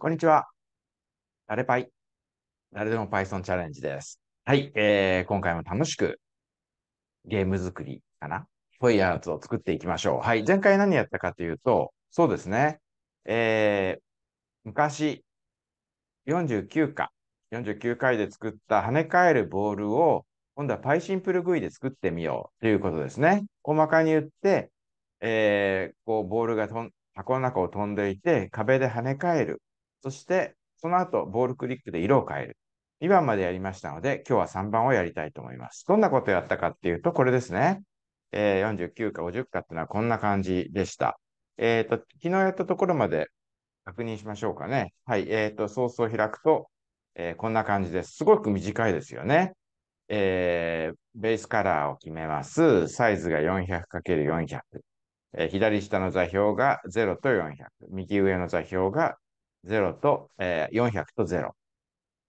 こんにちは。誰パイ。誰でも Python チャレンジです。はい、えー、今回も楽しくゲーム作りかなイいやツを作っていきましょう。はい、前回何やったかというと、そうですね。えー、昔、49回、49回で作った跳ね返るボールを、今度は PySimpleGUI で作ってみようということですね。細かに言って、えー、こう、ボールがとん箱の中を飛んでいて、壁で跳ね返るそして、その後、ボールクリックで色を変える。2番までやりましたので、今日は3番をやりたいと思います。どんなことをやったかっていうと、これですね。えー、49か50かっていうのはこんな感じでした。えっ、ー、と、昨日やったところまで確認しましょうかね。はい。えっ、ー、と、ソースを開くと、えー、こんな感じです。すごく短いですよね。えー、ベースカラーを決めます。サイズが 400×400。えー、左下の座標が0と400。右上の座標が0と、えー、400と0。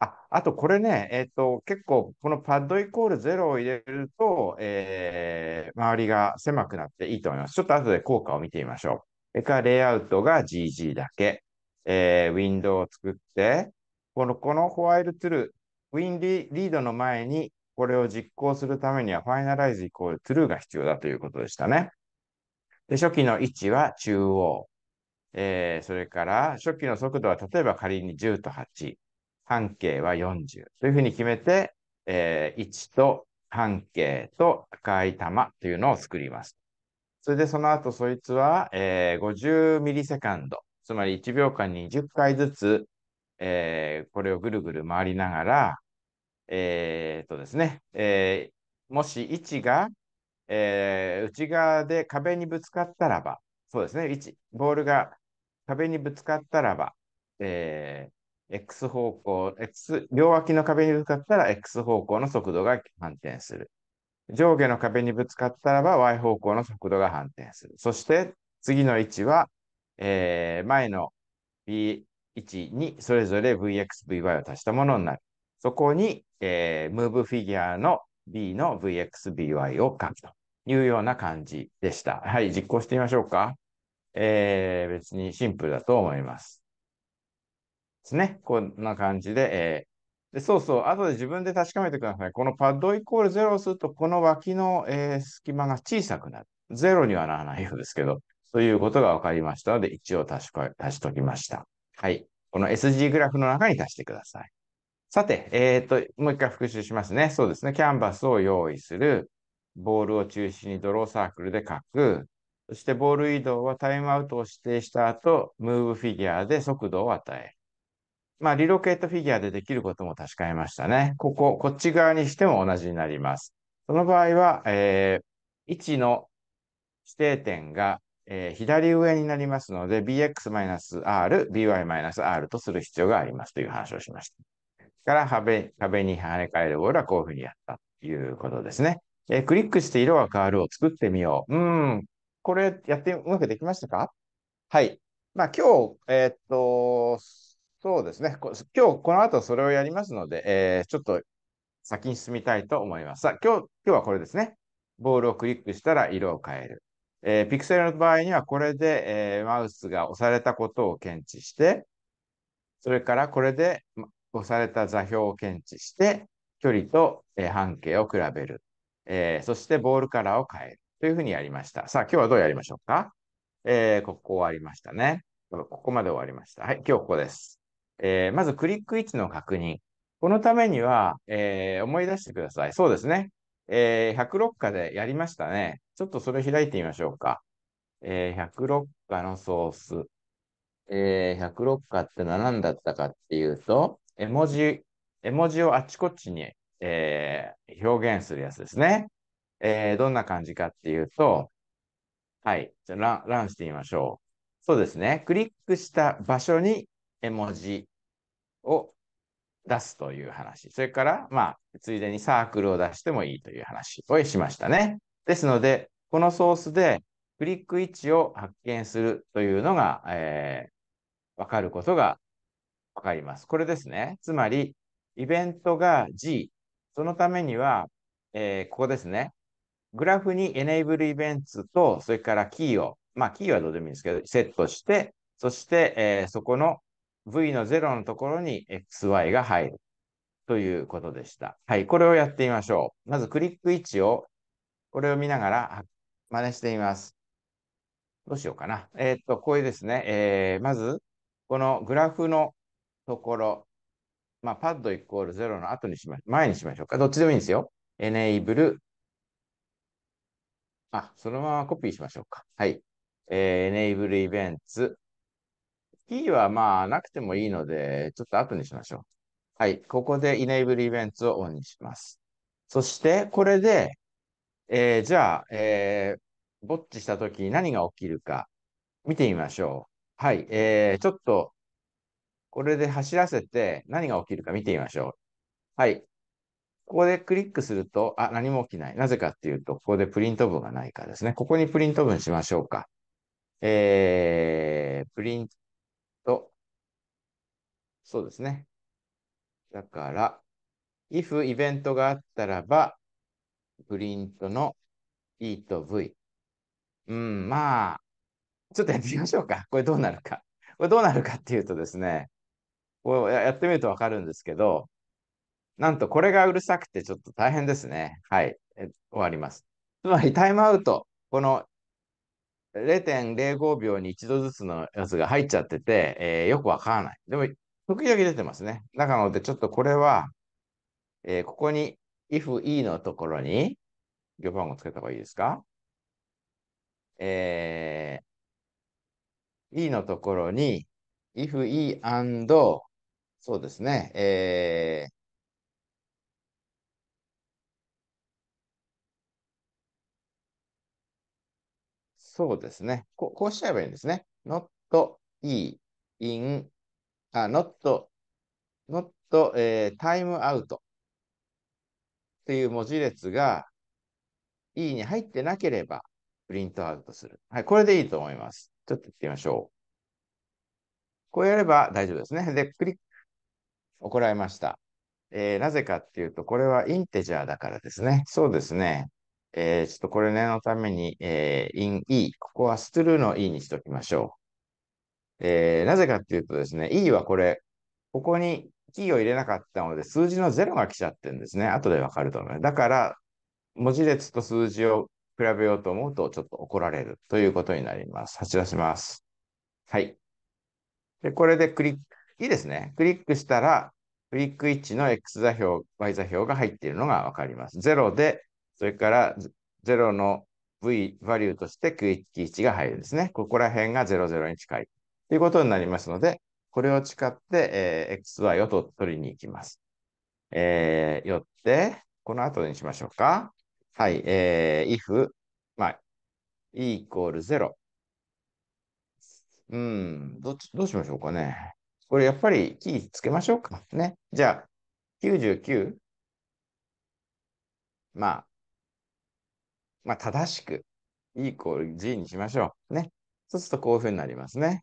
あ、あとこれね、えっ、ー、と、結構、このパッドイコール0を入れると、えー、周りが狭くなっていいと思います。ちょっと後で効果を見てみましょう。それから、レイアウトが GG だけ。えー、ウィンドウを作って、この、このホワイルトゥルー、ウィンリリードの前に、これを実行するためには、ファイナライズイコールトゥルーが必要だということでしたね。で初期の位置は中央。えー、それから初期の速度は例えば仮に10と8、半径は40というふうに決めて、えー、1と半径と赤い玉というのを作ります。それでその後そいつは、えー、50ミリセカンド、つまり1秒間に10回ずつ、えー、これをぐるぐる回りながら、えー、とですね、えー、もし位置が、えー、内側で壁にぶつかったらば、そうですね、1、ボールが壁にぶつかったらば、えー、X 方向、X、両脇の壁にぶつかったら X 方向の速度が反転する。上下の壁にぶつかったらば Y 方向の速度が反転する。そして次の位置は、えー、前の B 1にそれぞれ VX、VY を足したものになる。そこに、えー、ムーブフィギュアの B の VX、VY を書くと。いうような感じでした。はい、実行してみましょうか。えー、別にシンプルだと思います。ですね。こんな感じで、えー、でそうそう、後で自分で確かめてください。このパッドイコール0をすると、この脇の、えー、隙間が小さくなる。0にはならないようですけど、ということが分かりましたので、一応足し足しときました。はい。この SG グラフの中に足してください。さて、えっ、ー、と、もう一回復習しますね。そうですね。キャンバスを用意する。ボールを中心にドローサークルで書く。そしてボール移動はタイムアウトを指定した後、ムーブフィギュアで速度を与える。まあ、リロケートフィギュアでできることも確かめましたね。ここ、こっち側にしても同じになります。その場合は、えー、位置の指定点が、えー、左上になりますので、bx-r、by-r とする必要がありますという話をしました。から壁、壁に跳ね返るボールはこういうふうにやったということですね。えー、クリックして色が変わるを作ってみよう。うん。これやってうまくできましたかはい。まあ今日、えー、っと、そうですね。今日この後それをやりますので、えー、ちょっと先に進みたいと思います。さあ、今日、今日はこれですね。ボールをクリックしたら色を変える。えー、ピクセルの場合にはこれで、えー、マウスが押されたことを検知して、それからこれで押された座標を検知して、距離と、えー、半径を比べる。えー、そしてボールカラーを変えるというふうにやりました。さあ、今日はどうやりましょうか、えー、ここ終わりましたね。ここまで終わりました。はい、今日ここです。えー、まずクリック位置の確認。このためには、えー、思い出してください。そうですね。えー、106課でやりましたね。ちょっとそれ開いてみましょうか。えー、106課のソース。えー、106課って何だったかっていうと、絵文字、絵文字をあちこちにえー、表現するやつですね。えー、どんな感じかっていうと、はい、じゃラランしてみましょう。そうですね。クリックした場所に絵文字を出すという話。それから、まあ、ついでにサークルを出してもいいという話をしましたね。ですので、このソースでクリック位置を発見するというのが、えー、わかることがわかります。これですね。つまり、イベントが G、そのためには、えー、ここですね。グラフに Enable Events と、それからキーを、まあ、キーはどうでもいいんですけど、セットして、そして、えー、そこの V の0のところに XY が入るということでした。はい、これをやってみましょう。まずクリック位置を、これを見ながら真似してみます。どうしようかな。えー、っと、こういうですね、えー、まず、このグラフのところ、まあ、パッドイコール0の後にしましょう。前にしましょうか。どっちでもいいんですよ。enable。あ、そのままコピーしましょうか。はい。えー、enable events。はまあ、なくてもいいので、ちょっと後にしましょう。はい。ここで enable events をオンにします。そして、これで、えー、じゃあ、えー、ぼっちしたとき何が起きるか見てみましょう。はい。えー、ちょっとこれで走らせて何が起きるか見てみましょう。はい。ここでクリックすると、あ、何も起きない。なぜかっていうと、ここでプリント文がないかですね。ここにプリント文しましょうか。えー、プリント。そうですね。だから、if イベントがあったらば、プリントの e と v。うん、まあ、ちょっとやってみましょうか。これどうなるか。これどうなるかっていうとですね、こうやってみるとわかるんですけど、なんとこれがうるさくてちょっと大変ですね。はい。え終わります。つまりタイムアウト、この0.05秒に一度ずつのやつが入っちゃってて、えー、よくわからない。でも、時々出てますね。だからので、ちょっとこれは、えー、ここに if e のところに、行番号つけた方がいいですかえー、e のところに、if e and そうですね。えー、そうですね。ここうしちゃえばいいんですね。not e in, あ、not, not, えー、time out っていう文字列が e に入ってなければプリントアウトする。はい、これでいいと思います。ちょっと行ってみましょう。こうやれば大丈夫ですね。で、クリッ怒られました。えー、なぜかっていうと、これはインテジャーだからですね。そうですね。えー、ちょっとこれ念のために、えー、in e、ここはストゥルーの e にしときましょう。えー、なぜかっていうとですね、e はこれ、ここにキーを入れなかったので、数字の0が来ちゃってるんですね。後でわかると思います。だから、文字列と数字を比べようと思うと、ちょっと怒られるということになります。走らせます。はい。で、これでクリックいいですね。クリックしたら、クリック1の X 座標、Y 座標が入っているのがわかります。0で、それから0の V、バリューとしてクック1が入るんですね。ここら辺が00に近いということになりますので、これを使って、えー、XY をと取りに行きます。えー、よって、この後にしましょうか。はい、えー、if、まあ、e イコール0。うん、どどうしましょうかね。これやっぱりキーつけましょうか。ね。じゃあ、99。まあ、まあ、正しく、イコール G にしましょう。ね。そうするとこういうふうになりますね。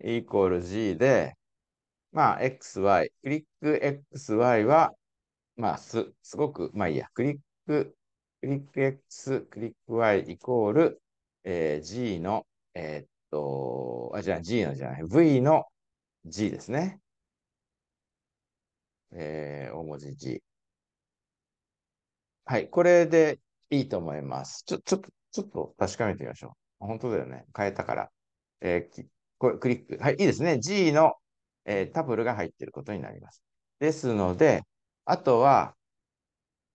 イコール G で、まあ、XY、クリック XY は、まあ、す、すごく、まあいいや、クリック、クリック X、クリック Y イコール、えー、G の、えー、っと、あ、じゃあ G のじゃない、V の G ですね。えー、大文字 G。はい、これでいいと思います。ちょ、ちょっと、ちょっと確かめてみましょう。本当だよね。変えたから。えー、これクリック。はい、いいですね。G の、えー、タブルが入っていることになります。ですので、あとは、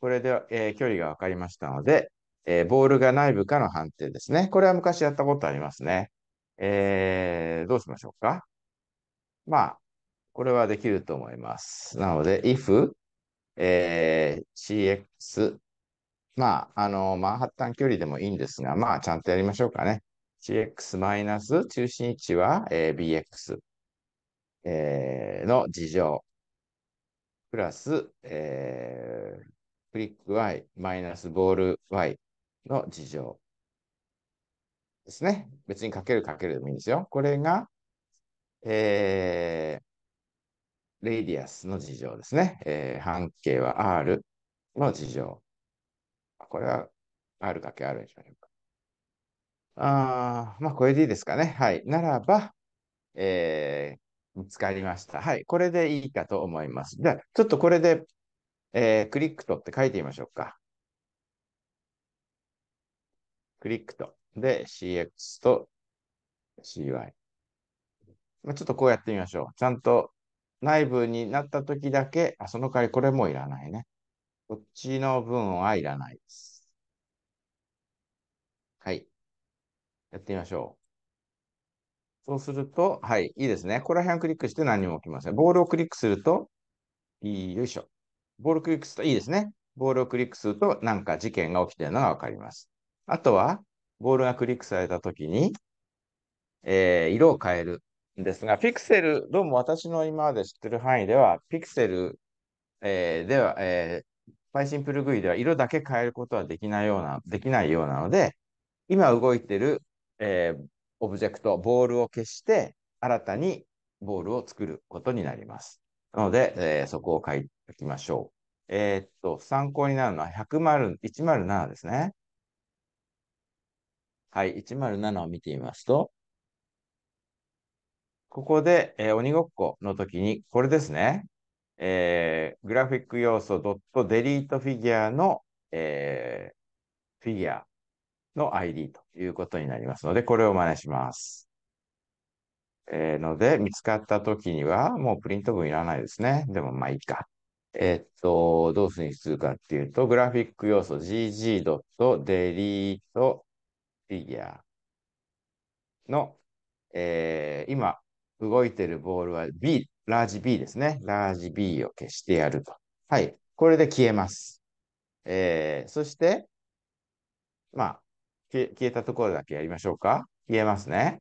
これで、えー、距離が分かりましたので、えー、ボールが内部かの判定ですね。これは昔やったことありますね。えー、どうしましょうか。まあ、これはできると思います。なので、if、えー、CX、まあ、あの、マンハッタン距離でもいいんですが、まあ、ちゃんとやりましょうかね。CX マイナス中心位置は、えー、BX、えー、の事情。プラス、えー、クリック Y マイナスボール Y の事情。ですね。別にかけるかけるでもいいんですよ。これが、えー、レイディアスの事情ですね。えー、半径は R の事情。これは R×R にしましょうか。あまあ、これでいいですかね。はい。ならば、えー、見つかりました。はい。これでいいかと思います。じゃあ、ちょっとこれで、えー、クリックとって書いてみましょうか。クリックと。で、CX と CY。ちょっとこうやってみましょう。ちゃんと内部になった時だけ、あ、その代わりこれもいらないね。こっちの分はいらないです。はい。やってみましょう。そうすると、はい、いいですね。ここら辺をクリックして何も起きません。ボールをクリックすると、よいしょ。ボールクリックするといいですね。ボールをクリックすると、なんか事件が起きているのがわかります。あとは、ボールがクリックされたときに、えー、色を変える。ですが、ピクセル、どうも私の今まで知ってる範囲では、ピクセル、えー、では、えー、パイシンプルグイでは色だけ変えることはできないような、できないようなので、今動いてる、えー、オブジェクト、ボールを消して、新たにボールを作ることになります。なので、えー、そこを書いておきましょう。えー、っと、参考になるのは107ですね。はい、107を見てみますと、ここで、えー、鬼ごっこの時に、これですね。えー、グラフィック要素 .delete フィギュアの、えー、フィギュアの ID ということになりますので、これを真似します。えー、ので、見つかった時には、もうプリント文いらないですね。でも、まあいいか。えー、っと、どうするにするかっていうと、グラフィック要素 gg.delete フィギュアの、えー、今、動いてるボールは B、ラージ B ですね。ラージ B を消してやると。はい。これで消えます。えー、そして、まあ、消えたところだけやりましょうか。消えますね。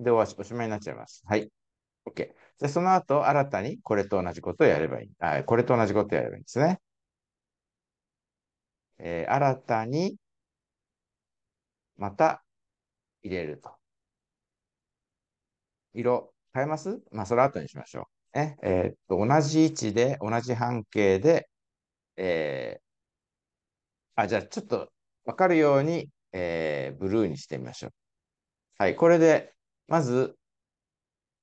で、おしまいになっちゃいます。はい。OK。で、その後、新たにこれと同じことをやればいい。い。これと同じことをやればいいんですね。えー、新たに、また入れると。色、変えますまあ、それ後にしましょう。え、えー、っと、同じ位置で、同じ半径で、えー、あ、じゃあちょっとわかるように、えー、ブルーにしてみましょう。はい、これで、まず、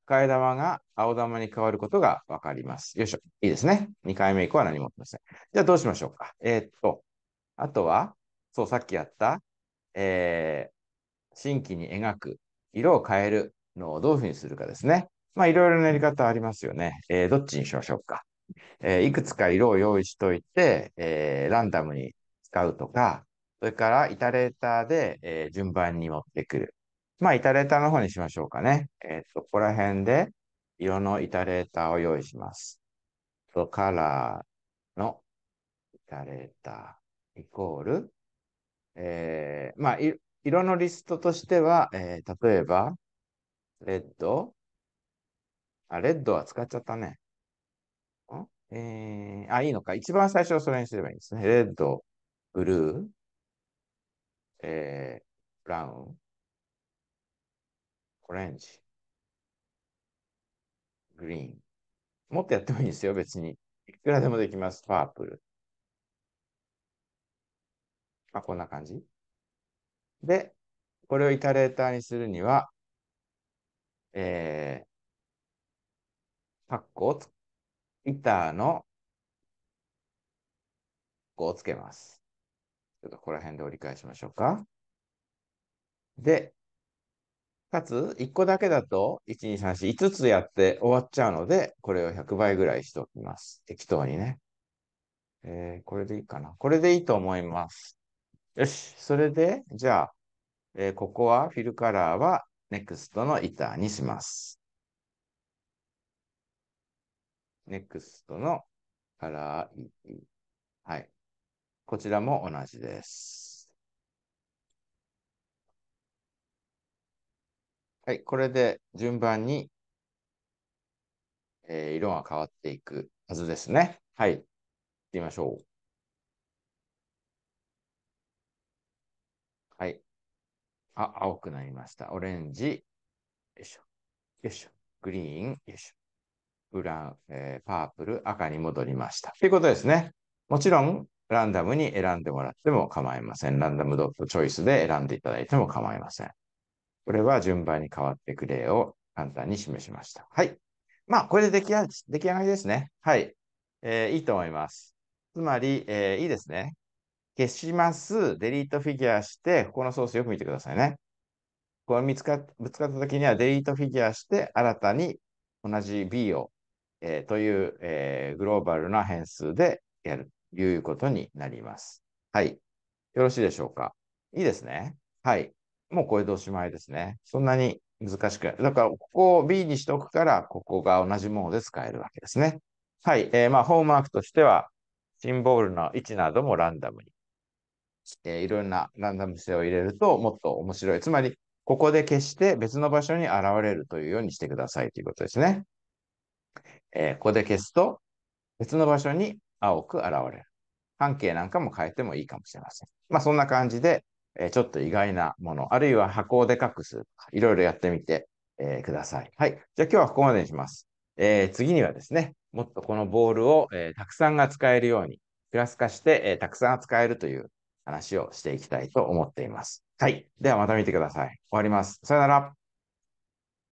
替え玉が青玉に変わることがわかります。よいしょ。いいですね。2回目以降は何もありません。じゃあどうしましょうか。えー、っと、あとは、そう、さっきやった、えー、新規に描く、色を変えるのどういうふうにするかですね。まあ、いろいろなやり方ありますよね。えー、どっちにしましょうか。えー、いくつか色を用意しといて、えー、ランダムに使うとか、それからイタレーターで、え順番に持ってくる。まあ、イタレーターの方にしましょうかね。えっ、と、ここら辺で色のイタレーターを用意します。と、カラーのイタレーターイコール、えまあ、色のリストとしては、え例えば、レッドあ、レッドは使っちゃったね。んえー、あ、いいのか。一番最初はそれにすればいいんですね。レッド、ブルー、えー、ブラウン、オレンジ、グリーン。もっとやってもいいんですよ、別に。いくらでもできます。パープル。まあ、こんな感じ。で、これをイタレーターにするには、えー、パックをつ、板の、こうつけます。ちょっとここら辺で折り返しましょうか。で、かつ、1個だけだと、1、2、3、4、5つやって終わっちゃうので、これを100倍ぐらいしておきます。適当にね。えー、これでいいかな。これでいいと思います。よし。それで、じゃあ、えー、ここは、フィルカラーは next の板にします。next のカラー、はい。こちらも同じです。はい、これで順番に、えー、色が変わっていくはずですね。はい。行ってみましょう。あ、青くなりました。オレンジ、よいしょ、よいしょ、グリーン、よいしょ、ブラウン、えー、パープル、赤に戻りました。ということですね。もちろん、ランダムに選んでもらっても構いません。ランダムドットチョイスで選んでいただいても構いません。これは順番に変わってくれを簡単に示しました。はい。まあ、これで出来上がりですね。はい。えー、いいと思います。つまり、えー、いいですね。消します、デリートフィギュアして、ここのソースよく見てくださいね。これ見つかぶつかった時にはデリートフィギュアして、新たに同じ B を、えー、という、えー、グローバルな変数でやるということになります。はい。よろしいでしょうか。いいですね。はい。もうこれでおしまいですね。そんなに難しくない。だから、ここを B にしておくから、ここが同じもので使えるわけですね。はい。えー、まあ、ホームワークとしては、シンボルの位置などもランダムに。えー、いろんなランダム性を入れるともっと面白い。つまり、ここで消して別の場所に現れるというようにしてくださいということですね。えー、ここで消すと別の場所に青く現れる。半径なんかも変えてもいいかもしれません。まあそんな感じで、えー、ちょっと意外なもの、あるいは箱をでかくするとか、いろいろやってみて、えー、ください。はい。じゃあ今日はここまでにします。え次にはですね、もっとこのボールを、えたくさんが使えるように、クラス化して、えたくさん扱えるという話をしていきたいと思っています。はい。ではまた見てください。終わります。さよなら。